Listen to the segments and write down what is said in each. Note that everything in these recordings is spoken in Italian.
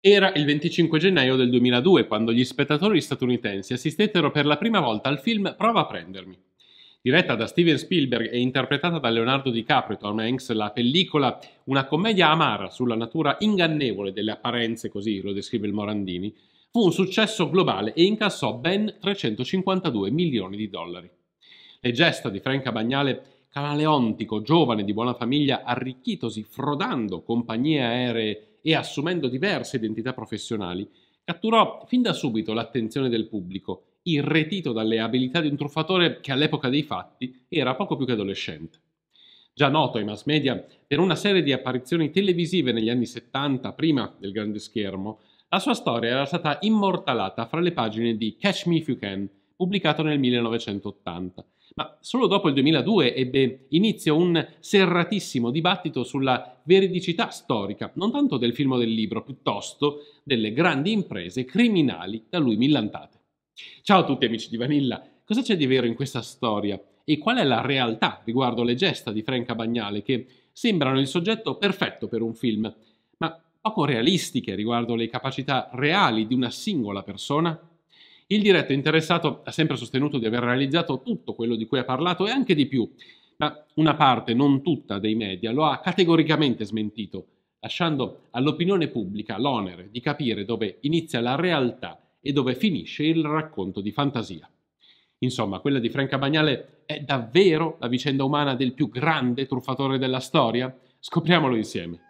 Era il 25 gennaio del 2002 quando gli spettatori statunitensi assistettero per la prima volta al film Prova a prendermi. Diretta da Steven Spielberg e interpretata da Leonardo DiCaprio e Tom Hanks, la pellicola, una commedia amara sulla natura ingannevole delle apparenze, così lo descrive il Morandini, fu un successo globale e incassò ben 352 milioni di dollari. Le gesta di Franca Bagnale camaleontico, giovane di buona famiglia, arricchitosi, frodando compagnie aeree e assumendo diverse identità professionali, catturò fin da subito l'attenzione del pubblico, irretito dalle abilità di un truffatore che all'epoca dei fatti era poco più che adolescente. Già noto ai mass media per una serie di apparizioni televisive negli anni 70, prima del grande schermo, la sua storia era stata immortalata fra le pagine di Catch Me If You Can, pubblicato nel 1980, ma solo dopo il 2002 ebbe inizio un serratissimo dibattito sulla veridicità storica, non tanto del film o del libro, piuttosto delle grandi imprese criminali da lui millantate. Ciao a tutti amici di Vanilla, cosa c'è di vero in questa storia e qual è la realtà riguardo le gesta di Franca Bagnale che sembrano il soggetto perfetto per un film, ma poco realistiche riguardo le capacità reali di una singola persona? Il diretto interessato ha sempre sostenuto di aver realizzato tutto quello di cui ha parlato e anche di più, ma una parte, non tutta, dei media lo ha categoricamente smentito, lasciando all'opinione pubblica l'onere di capire dove inizia la realtà e dove finisce il racconto di fantasia. Insomma, quella di Franca Bagnale è davvero la vicenda umana del più grande truffatore della storia? Scopriamolo insieme.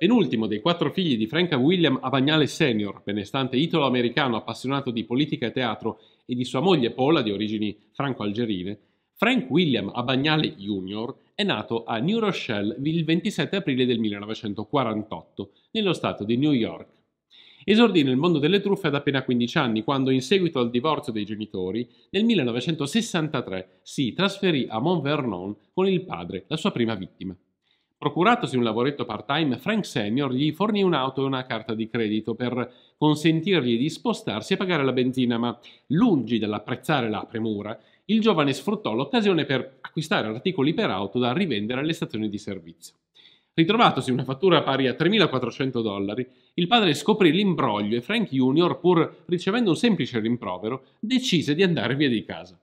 Penultimo dei quattro figli di Franca William Avagnale Senior, benestante italo-americano appassionato di politica e teatro, e di sua moglie Paula, di origini franco-algerine, Frank William Abagnale Jr. è nato a New Rochelle il 27 aprile del 1948, nello stato di New York. Esordì nel mondo delle truffe ad appena 15 anni, quando, in seguito al divorzio dei genitori, nel 1963 si trasferì a Mont Vernon con il padre, la sua prima vittima. Procuratosi un lavoretto part-time, Frank Senior gli fornì un'auto e una carta di credito per consentirgli di spostarsi e pagare la benzina, ma lungi dall'apprezzare la premura, il giovane sfruttò l'occasione per acquistare articoli per auto da rivendere alle stazioni di servizio. Ritrovatosi una fattura pari a 3.400 dollari, il padre scoprì l'imbroglio e Frank Jr., pur ricevendo un semplice rimprovero, decise di andare via di casa.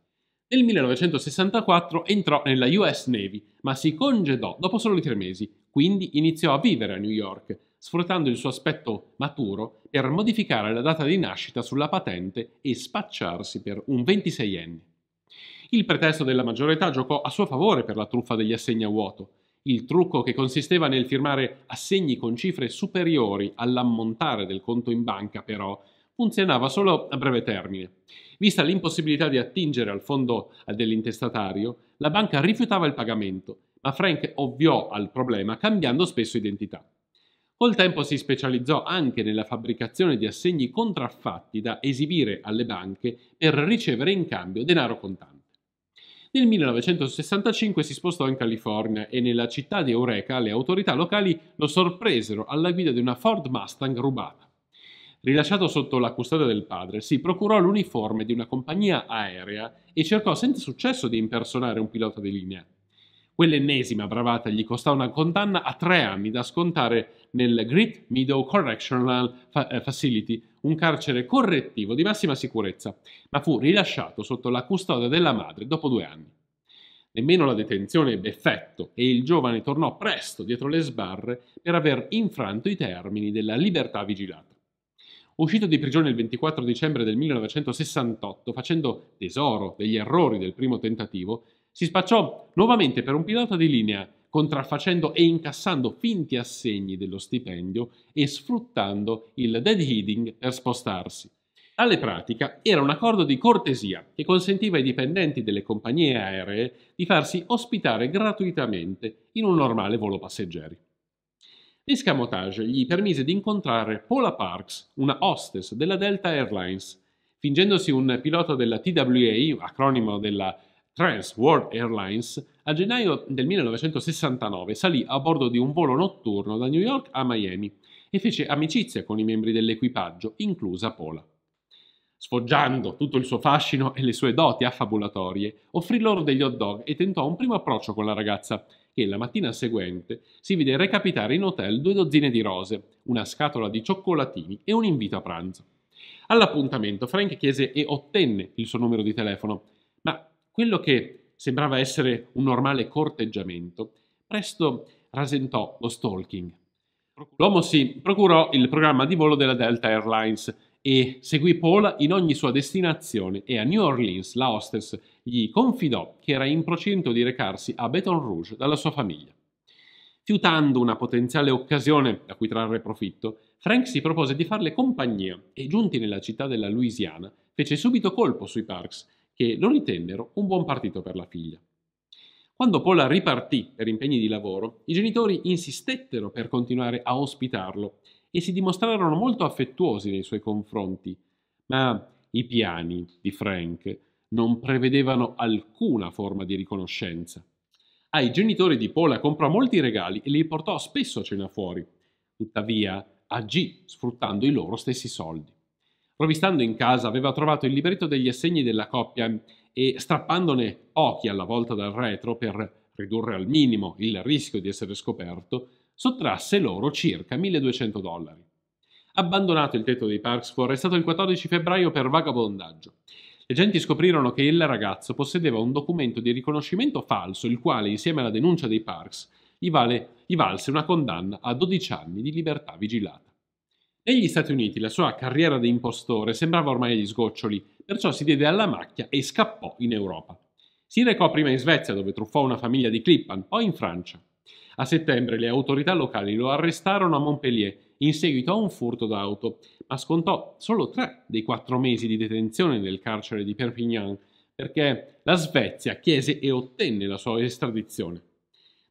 Nel 1964 entrò nella US Navy, ma si congedò dopo solo tre mesi, quindi iniziò a vivere a New York, sfruttando il suo aspetto maturo per modificare la data di nascita sulla patente e spacciarsi per un 26enne. Il pretesto della maggiore età giocò a suo favore per la truffa degli assegni a vuoto. Il trucco che consisteva nel firmare assegni con cifre superiori all'ammontare del conto in banca, però, funzionava solo a breve termine. Vista l'impossibilità di attingere al fondo dell'intestatario, la banca rifiutava il pagamento, ma Frank ovviò al problema cambiando spesso identità. Col tempo si specializzò anche nella fabbricazione di assegni contraffatti da esibire alle banche per ricevere in cambio denaro contante. Nel 1965 si spostò in California e nella città di Eureka le autorità locali lo sorpresero alla guida di una Ford Mustang rubata. Rilasciato sotto la custodia del padre, si procurò l'uniforme di una compagnia aerea e cercò senza successo di impersonare un pilota di linea. Quell'ennesima bravata gli costò una condanna a tre anni da scontare nel Great Meadow Correctional eh, Facility, un carcere correttivo di massima sicurezza, ma fu rilasciato sotto la custodia della madre dopo due anni. Nemmeno la detenzione ebbe effetto e il giovane tornò presto dietro le sbarre per aver infranto i termini della libertà vigilata. Uscito di prigione il 24 dicembre del 1968, facendo tesoro degli errori del primo tentativo, si spacciò nuovamente per un pilota di linea, contraffacendo e incassando finti assegni dello stipendio e sfruttando il dead deadheading per spostarsi. Tale pratica era un accordo di cortesia che consentiva ai dipendenti delle compagnie aeree di farsi ospitare gratuitamente in un normale volo passeggeri. L'escamotage gli permise di incontrare Paula Parks, una hostess della Delta Airlines. Fingendosi un pilota della TWA, acronimo della Trans World Airlines, a gennaio del 1969 salì a bordo di un volo notturno da New York a Miami e fece amicizia con i membri dell'equipaggio, inclusa Paula. Sfoggiando tutto il suo fascino e le sue doti affabulatorie, offrì loro degli hot dog e tentò un primo approccio con la ragazza, che la mattina seguente si vide recapitare in hotel due dozzine di rose, una scatola di cioccolatini e un invito a pranzo. All'appuntamento Frank chiese e ottenne il suo numero di telefono, ma quello che sembrava essere un normale corteggiamento presto rasentò lo stalking. L'uomo si procurò il programma di volo della Delta Airlines e seguì Paul in ogni sua destinazione e a New Orleans la hostess gli confidò che era in procinto di recarsi a Baton Rouge dalla sua famiglia. Fiutando una potenziale occasione da cui trarre profitto, Frank si propose di farle compagnia e giunti nella città della Louisiana fece subito colpo sui Parks, che lo ritennero un buon partito per la figlia. Quando Paul ripartì per impegni di lavoro, i genitori insistettero per continuare a ospitarlo e si dimostrarono molto affettuosi nei suoi confronti, ma i piani di Frank non prevedevano alcuna forma di riconoscenza. Ai genitori di Paula comprò molti regali e li portò spesso a cena fuori. Tuttavia, agì sfruttando i loro stessi soldi. Provistando in casa aveva trovato il libretto degli assegni della coppia e strappandone occhi alla volta dal retro per ridurre al minimo il rischio di essere scoperto, sottrasse loro circa 1200 dollari. Abbandonato il tetto dei Parks fu arrestato il 14 febbraio per vagabondaggio. Le genti scoprirono che il ragazzo possedeva un documento di riconoscimento falso, il quale, insieme alla denuncia dei Parks, gli, vale, gli valse una condanna a 12 anni di libertà vigilata. Negli Stati Uniti la sua carriera di impostore sembrava ormai agli sgoccioli, perciò si diede alla macchia e scappò in Europa. Si recò prima in Svezia, dove truffò una famiglia di Clippan, poi in Francia. A settembre le autorità locali lo arrestarono a Montpellier in seguito a un furto d'auto, ma scontò solo tre dei quattro mesi di detenzione nel carcere di Perpignan perché la Svezia chiese e ottenne la sua estradizione.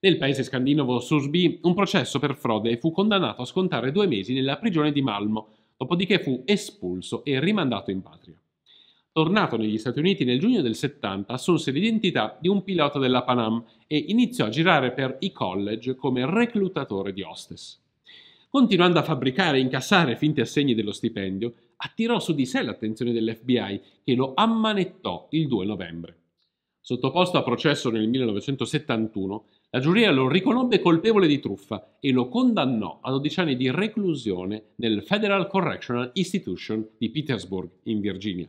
Nel paese scandinavo susbì un processo per frode e fu condannato a scontare due mesi nella prigione di Malmo, dopodiché fu espulso e rimandato in patria. Tornato negli Stati Uniti nel giugno del 70, assunse l'identità di un pilota della Panam e iniziò a girare per i college come reclutatore di hostess. Continuando a fabbricare e incassare finti assegni dello stipendio, attirò su di sé l'attenzione dell'FBI che lo ammanettò il 2 novembre. Sottoposto a processo nel 1971, la giuria lo riconobbe colpevole di truffa e lo condannò a 12 anni di reclusione nel Federal Correctional Institution di Petersburg, in Virginia.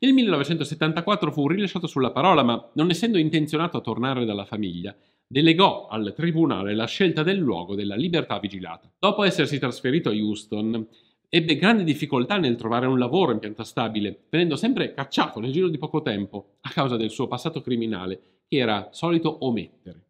Nel 1974 fu rilasciato sulla parola, ma non essendo intenzionato a tornare dalla famiglia, delegò al tribunale la scelta del luogo della libertà vigilata. Dopo essersi trasferito a Houston, ebbe grandi difficoltà nel trovare un lavoro in pianta stabile, venendo sempre cacciato nel giro di poco tempo a causa del suo passato criminale, che era solito omettere.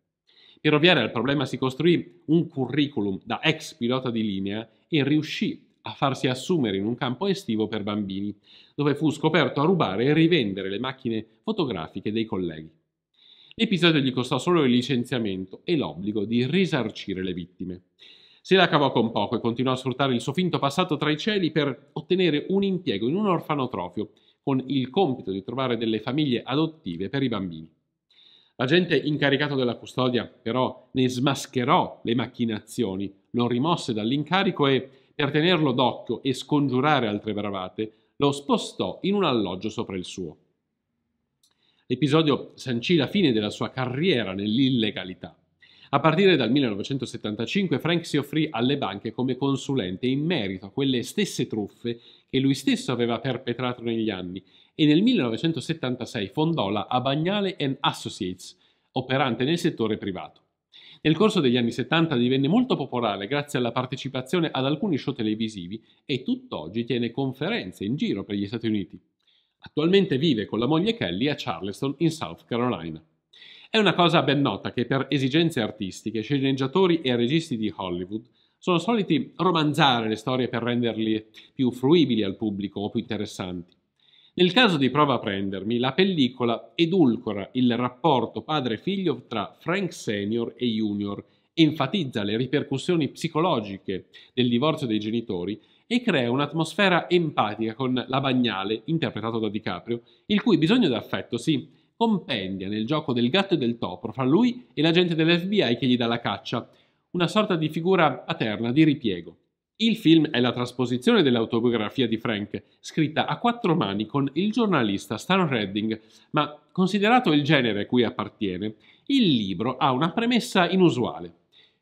Per ovviare al problema si costruì un curriculum da ex pilota di linea e riuscì a farsi assumere in un campo estivo per bambini, dove fu scoperto a rubare e rivendere le macchine fotografiche dei colleghi. L'episodio gli costò solo il licenziamento e l'obbligo di risarcire le vittime. Se la cavò con poco e continuò a sfruttare il suo finto passato tra i cieli per ottenere un impiego in un orfanotrofio, con il compito di trovare delle famiglie adottive per i bambini. L'agente incaricato della custodia, però, ne smascherò le macchinazioni, lo rimosse dall'incarico e per tenerlo d'occhio e scongiurare altre bravate, lo spostò in un alloggio sopra il suo. L'episodio sancì la fine della sua carriera nell'illegalità. A partire dal 1975 Frank si offrì alle banche come consulente in merito a quelle stesse truffe che lui stesso aveva perpetrato negli anni e nel 1976 fondò la Abagnale Associates, operante nel settore privato. Nel corso degli anni 70 divenne molto popolare grazie alla partecipazione ad alcuni show televisivi e tutt'oggi tiene conferenze in giro per gli Stati Uniti. Attualmente vive con la moglie Kelly a Charleston in South Carolina. È una cosa ben nota che per esigenze artistiche sceneggiatori e registi di Hollywood sono soliti romanzare le storie per renderle più fruibili al pubblico o più interessanti. Nel caso di prova a prendermi, la pellicola edulcora il rapporto padre-figlio tra Frank Senior e Junior, enfatizza le ripercussioni psicologiche del divorzio dei genitori e crea un'atmosfera empatica con la Bagnale, interpretato da DiCaprio, il cui bisogno d'affetto si compendia nel gioco del gatto e del topo fra lui e l'agente dell'FBI che gli dà la caccia, una sorta di figura paterna di ripiego. Il film è la trasposizione dell'autobiografia di Frank, scritta a quattro mani con il giornalista Stan Redding, ma considerato il genere a cui appartiene, il libro ha una premessa inusuale.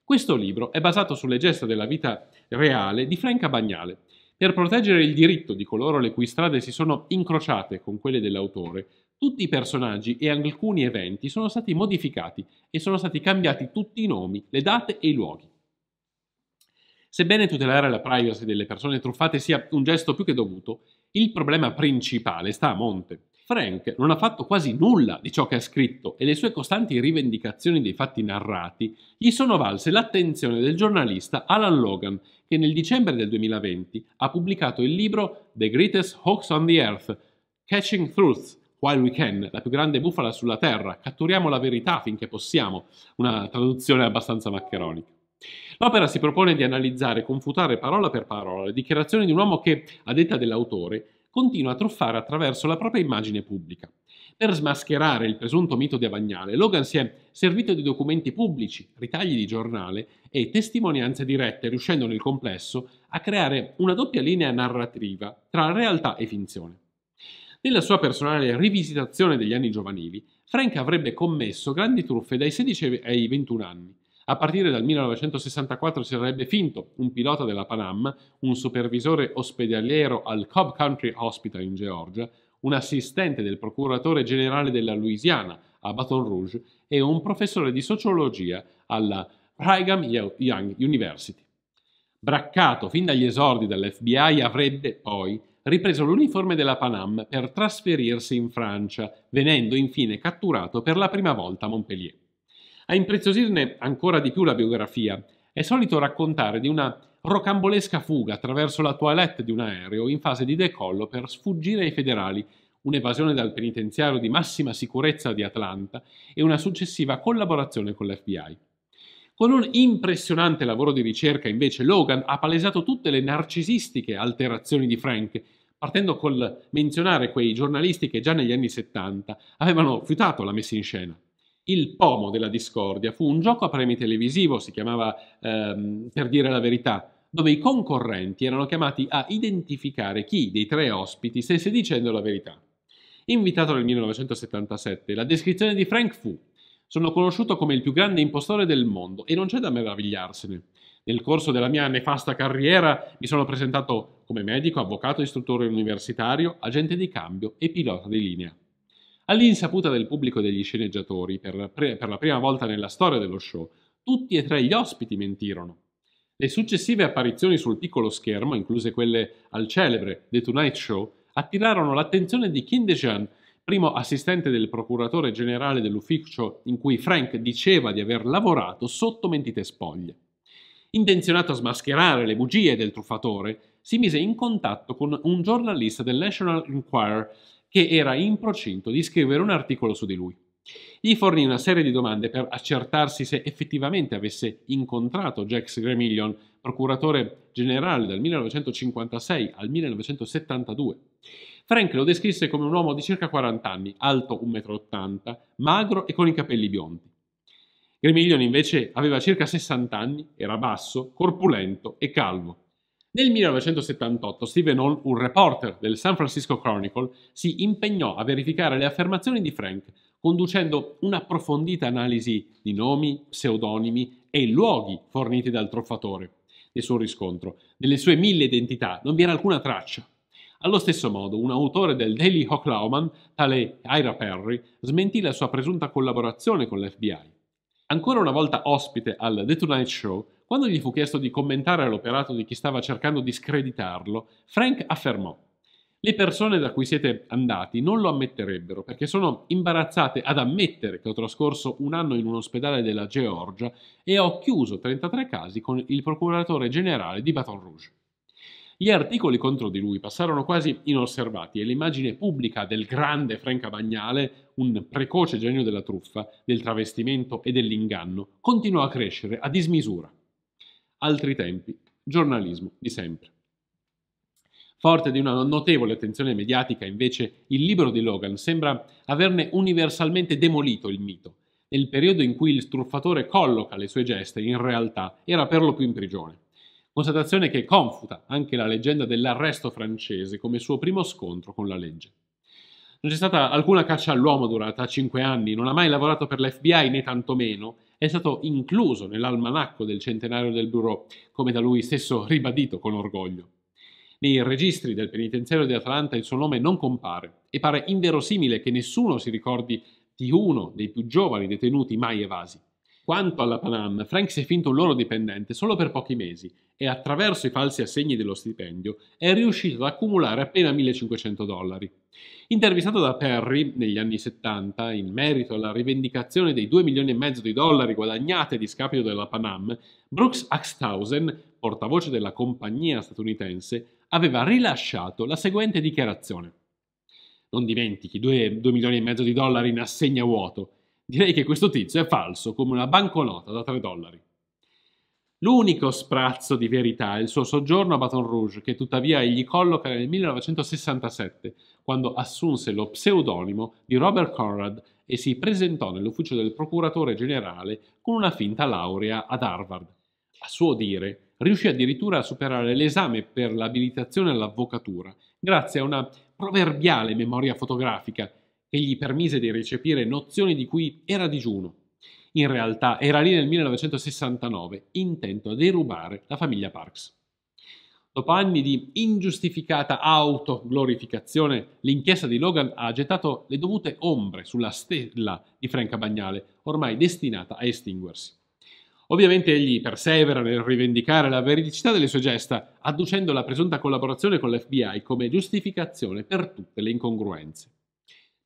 Questo libro è basato sulle gesta della vita reale di Franca Bagnale. Per proteggere il diritto di coloro le cui strade si sono incrociate con quelle dell'autore, tutti i personaggi e alcuni eventi sono stati modificati e sono stati cambiati tutti i nomi, le date e i luoghi. Sebbene tutelare la privacy delle persone truffate sia un gesto più che dovuto, il problema principale sta a monte. Frank non ha fatto quasi nulla di ciò che ha scritto e le sue costanti rivendicazioni dei fatti narrati gli sono valse l'attenzione del giornalista Alan Logan, che nel dicembre del 2020 ha pubblicato il libro The Greatest Hoax on the Earth, Catching Truth While We Can, la più grande bufala sulla Terra, catturiamo la verità finché possiamo, una traduzione abbastanza maccheronica. L'opera si propone di analizzare e confutare parola per parola le dichiarazioni di un uomo che, a detta dell'autore, continua a truffare attraverso la propria immagine pubblica. Per smascherare il presunto mito di Avagnale, Logan si è servito di documenti pubblici, ritagli di giornale e testimonianze dirette, riuscendo nel complesso a creare una doppia linea narrativa tra realtà e finzione. Nella sua personale rivisitazione degli anni giovanili, Frank avrebbe commesso grandi truffe dai 16 ai 21 anni, a partire dal 1964 si sarebbe finto un pilota della Panam, un supervisore ospedaliero al Cobb Country Hospital in Georgia, un assistente del procuratore generale della Louisiana a Baton Rouge e un professore di sociologia alla Brigham Young University. Braccato fin dagli esordi dall'FBI avrebbe poi ripreso l'uniforme della Panam per trasferirsi in Francia, venendo infine catturato per la prima volta a Montpellier. A impreziosirne ancora di più la biografia, è solito raccontare di una rocambolesca fuga attraverso la toilette di un aereo in fase di decollo per sfuggire ai federali, un'evasione dal penitenziario di massima sicurezza di Atlanta e una successiva collaborazione con l'FBI. Con un impressionante lavoro di ricerca, invece, Logan ha palesato tutte le narcisistiche alterazioni di Frank, partendo col menzionare quei giornalisti che già negli anni 70 avevano fiutato la messa in scena. Il pomo della discordia fu un gioco a premi televisivo, si chiamava ehm, Per dire la verità, dove i concorrenti erano chiamati a identificare chi dei tre ospiti stesse dicendo la verità. Invitato nel 1977, la descrizione di Frank fu sono conosciuto come il più grande impostore del mondo e non c'è da meravigliarsene. Nel corso della mia nefasta carriera mi sono presentato come medico, avvocato, istruttore universitario, agente di cambio e pilota di linea. All'insaputa del pubblico e degli sceneggiatori, per pre- per la prima volta nella storia dello show, tutti e tre gli ospiti mentirono. Le successive apparizioni sul piccolo schermo, incluse quelle al celebre The Tonight Show, attirarono l'attenzione di Kim Dejean, primo assistente del procuratore generale dell'ufficio in cui Frank diceva di aver lavorato sotto mentite spoglie. Intenzionato a smascherare le bugie del truffatore, si mise in contatto con un giornalista del National Enquirer che era in procinto di scrivere un articolo su di lui. Gli fornì una serie di domande per accertarsi se effettivamente avesse incontrato Jax Gremillion, procuratore generale dal 1956 al 1972. Frank lo descrisse come un uomo di circa 40 anni, alto 1,80 m, magro e con i capelli biondi. Gremillion invece aveva circa 60 anni, era basso, corpulento e calvo. Nel 1978 Stephen Hall, un reporter del San Francisco Chronicle, si impegnò a verificare le affermazioni di Frank, conducendo un'approfondita analisi di nomi, pseudonimi e luoghi forniti dal truffatore. Nel suo riscontro, delle sue mille identità, non vi era alcuna traccia. Allo stesso modo, un autore del Daily Oklahoman, tale Ira Perry, smentì la sua presunta collaborazione con l'FBI. Ancora una volta ospite al The Tonight Show, quando gli fu chiesto di commentare l'operato di chi stava cercando di screditarlo, Frank affermò le persone da cui siete andati non lo ammetterebbero perché sono imbarazzate ad ammettere che ho trascorso un anno in un ospedale della Georgia e ho chiuso 33 casi con il procuratore generale di Baton Rouge. Gli articoli contro di lui passarono quasi inosservati e l'immagine pubblica del grande Franca Bagnale, un precoce genio della truffa, del travestimento e dell'inganno, continuò a crescere a dismisura altri tempi, giornalismo di sempre. Forte di una notevole attenzione mediatica, invece, il libro di Logan sembra averne universalmente demolito il mito. Nel periodo in cui il truffatore colloca le sue geste, in realtà era per lo più in prigione. Constatazione che confuta anche la leggenda dell'arresto francese come suo primo scontro con la legge. Non c'è stata alcuna caccia all'uomo durata cinque anni, non ha mai lavorato per l'FBI né tantomeno è stato incluso nell'almanacco del centenario del Bureau, come da lui stesso ribadito con orgoglio. Nei registri del penitenziario di Atlanta il suo nome non compare e pare inverosimile che nessuno si ricordi di uno dei più giovani detenuti mai evasi. Quanto alla Panam, Frank si è finto un loro dipendente solo per pochi mesi e attraverso i falsi assegni dello stipendio è riuscito ad accumulare appena 1500 dollari. Intervistato da Perry negli anni 70 in merito alla rivendicazione dei 2 milioni e mezzo di dollari guadagnati a discapito della Panam, Brooks Axthausen, portavoce della compagnia statunitense, aveva rilasciato la seguente dichiarazione. Non dimentichi 2, milioni e mezzo di dollari in assegna vuoto. Direi che questo tizio è falso come una banconota da 3 dollari. L'unico sprazzo di verità è il suo soggiorno a Baton Rouge, che tuttavia egli colloca nel 1967, quando assunse lo pseudonimo di Robert Conrad e si presentò nell'ufficio del procuratore generale con una finta laurea ad Harvard. A suo dire, riuscì addirittura a superare l'esame per l'abilitazione all'avvocatura, grazie a una proverbiale memoria fotografica e gli permise di recepire nozioni di cui era digiuno. In realtà era lì nel 1969, intento a derubare la famiglia Parks. Dopo anni di ingiustificata autoglorificazione, l'inchiesta di Logan ha gettato le dovute ombre sulla stella di Franca Bagnale, ormai destinata a estinguersi. Ovviamente egli persevera nel rivendicare la veridicità delle sue gesta, adducendo la presunta collaborazione con l'FBI come giustificazione per tutte le incongruenze.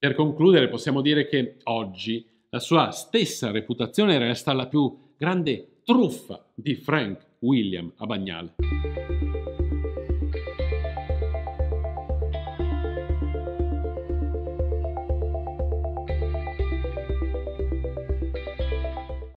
Per concludere possiamo dire che oggi la sua stessa reputazione resta la più grande truffa di Frank William a Bagnale.